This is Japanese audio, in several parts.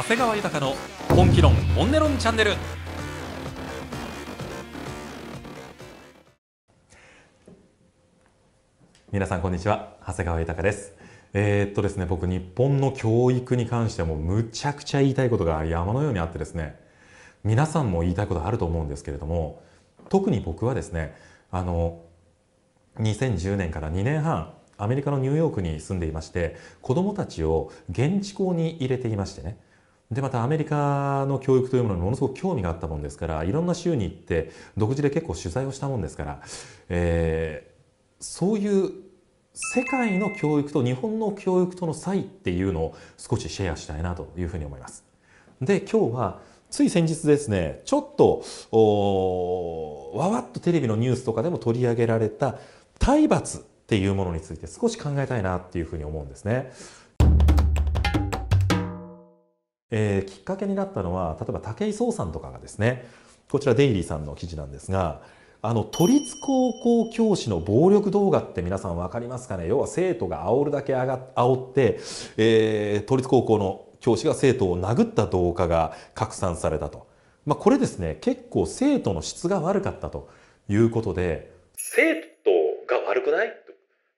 長谷川豊の本気論本音論チャンネル皆さんこんにちは長谷川豊ですえー、っとですね僕日本の教育に関してもむちゃくちゃ言いたいことが山のようにあってですね皆さんも言いたいことあると思うんですけれども特に僕はですねあの2010年から2年半アメリカのニューヨークに住んでいまして子どもたちを現地校に入れていましてねでまたアメリカの教育というものにものすごく興味があったもんですからいろんな州に行って独自で結構取材をしたもんですから、えー、そういう世界の教育と日本の教育との差異っていうのを少しシェアしたいなというふうに思います。で今日はつい先日ですねちょっとわわっとテレビのニュースとかでも取り上げられた体罰っていうものについて少し考えたいなっていうふうに思うんですね。えー、きっかけになったのは例えば武井壮さんとかがですねこちらデイリーさんの記事なんですがあの都立高校教師の暴力動画って皆さん分かりますかね要は生徒が煽るだけあが煽って、えー、都立高校の教師が生徒を殴った動画が拡散されたと、まあ、これですね結構生徒の質が悪かったということで生徒が悪くない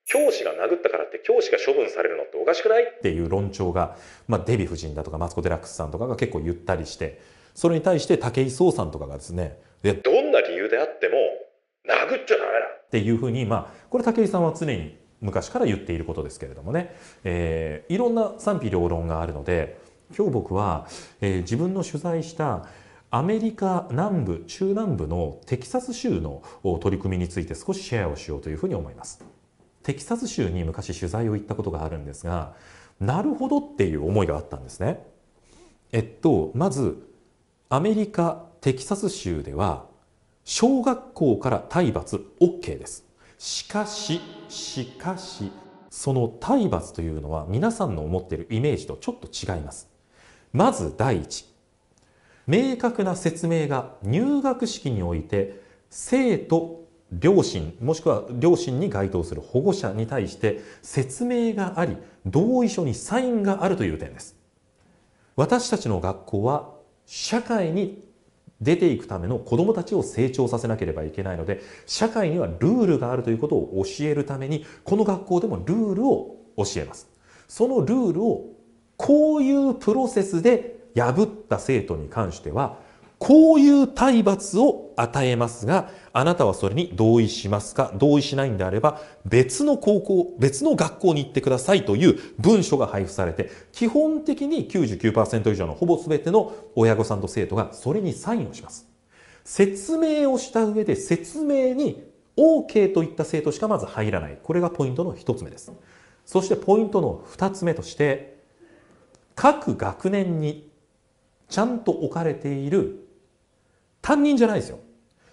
教師が殴ったからって教師が処分されるのっておかしくないっていう論調が、まあ、デヴィ夫人だとかマツコ・デラックスさんとかが結構言ったりしてそれに対して武井壮さんとかがですねどんな理由であっても殴っちゃダメだっていうふうに、まあ、これ武井さんは常に昔から言っていることですけれどもね、えー、いろんな賛否両論があるので今日僕は、えー、自分の取材したアメリカ南部中南部のテキサス州の取り組みについて少しシェアをしようというふうに思います。テキサス州に昔取材を行ったことがあるんですがなるほどっていう思いがあったんですね。えっとまずアメリカテキサス州では小学校から体罰 OK です。しかししかしその体罰というのは皆さんの思っているイメージとちょっと違います。まず第一明確な説明が入学式において生徒両親もしくは両親に該当する保護者に対して説明があり同意書にサインがあるという点です私たちの学校は社会に出ていくための子供たちを成長させなければいけないので社会にはルールがあるということを教えるためにこの学校でもルールを教えますそのルールをこういうプロセスで破った生徒に関してはこういう体罰を与えますが、あなたはそれに同意しますか同意しないんであれば、別の高校、別の学校に行ってくださいという文書が配布されて、基本的に99%以上のほぼ全ての親御さんと生徒がそれにサインをします。説明をした上で、説明に OK といった生徒しかまず入らない。これがポイントの1つ目です。そしてポイントの2つ目として、各学年にちゃんと置かれている担任じゃないですよ。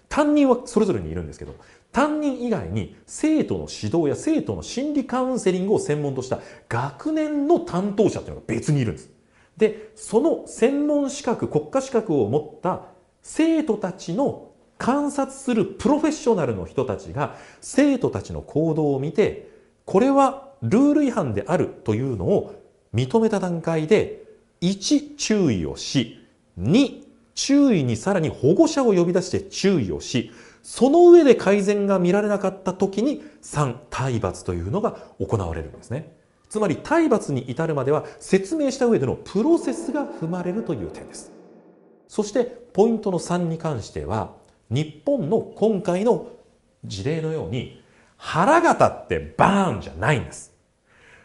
担任はそれぞれにいるんですけど、担任以外に生徒の指導や生徒の心理カウンセリングを専門とした学年の担当者というのが別にいるんです。で、その専門資格、国家資格を持った生徒たちの観察するプロフェッショナルの人たちが生徒たちの行動を見て、これはルール違反であるというのを認めた段階で、1、注意をし、2、注意にさらに保護者を呼び出して注意をし、その上で改善が見られなかった時に3、体罰というのが行われるんですね。つまり体罰に至るまでは説明した上でのプロセスが踏まれるという点です。そしてポイントの3に関しては、日本の今回の事例のように腹が立ってバーンじゃないんです。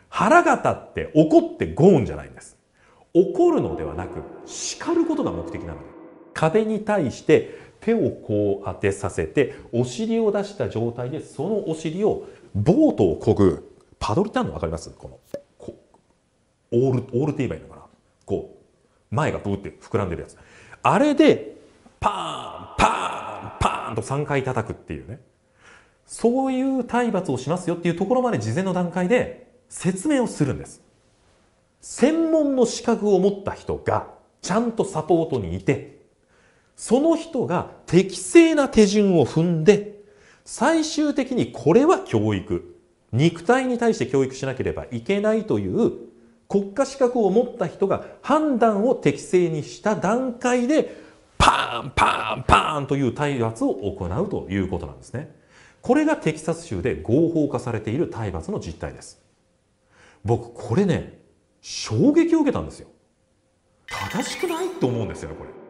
腹が立って怒ってゴーンじゃないんです。怒るのではなく叱ることが目的なので壁に対して手をこう当てさせて、お尻を出した状態で、そのお尻をボートをこぐ、パドルってあるの分かりますこのこオール、オールって言えばいいのかなこう、前がブーって膨らんでるやつ。あれで、パーン、パーン、パーンと3回叩くっていうね。そういう体罰をしますよっていうところまで事前の段階で説明をするんです。専門の資格を持った人がちゃんとサポートにいて、その人が適正な手順を踏んで、最終的にこれは教育。肉体に対して教育しなければいけないという国家資格を持った人が判断を適正にした段階で、パーンパーンパーンという体罰を行うということなんですね。これがテキサス州で合法化されている体罰の実態です。僕、これね、衝撃を受けたんですよ。正しくないと思うんですよね、これ。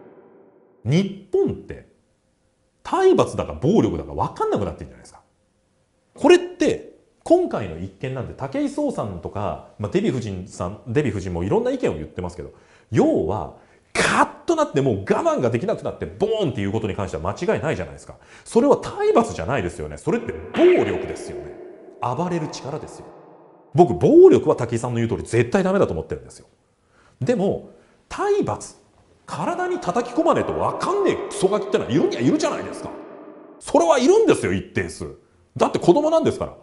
日本って体罰だか暴力だか分かんなくなってるんじゃないですか。これって今回の一件なんて武井壮さんとか、まあ、デヴィ夫人さんデヴィ夫人もいろんな意見を言ってますけど要はカッとなってもう我慢ができなくなってボーンっていうことに関しては間違いないじゃないですかそれは体罰じゃないですよねそれって暴力ですよね暴れる力ですよ僕暴力は武井さんの言う通り絶対ダメだと思ってるんですよでも体罰体に叩き込まねえとわかんねえクソガキってのはいるにはいるじゃないですか。それはいるんですよ、一定数。だって子供なんですから。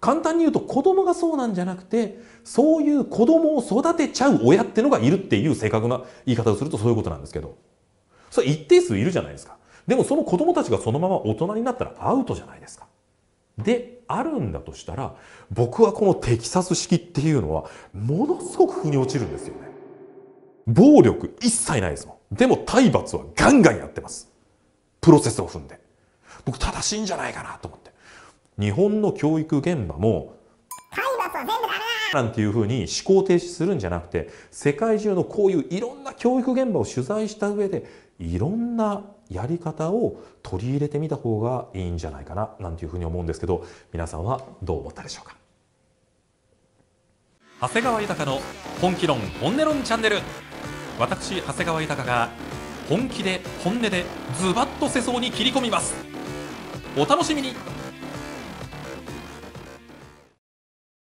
簡単に言うと子供がそうなんじゃなくて、そういう子供を育てちゃう親ってのがいるっていう正確な言い方をするとそういうことなんですけど。それ一定数いるじゃないですか。でもその子供たちがそのまま大人になったらアウトじゃないですか。で、あるんだとしたら、僕はこのテキサス式っていうのは、ものすごく腑に落ちるんですよね。暴力一切ないですもん。でも体罰はガンガンやってます。プロセスを踏んで。僕正しいんじゃないかなと思って。日本の教育現場も、体罰は全部ダメなんていうふうに思考停止するんじゃなくて、世界中のこういういろんな教育現場を取材した上で、いろんなやり方を取り入れてみた方がいいんじゃないかな、なんていうふうに思うんですけど、皆さんはどう思ったでしょうか長谷川豊の本気論本音論チャンネル私長谷川豊が本気で本音でズバッと世相に切り込みますお楽しみに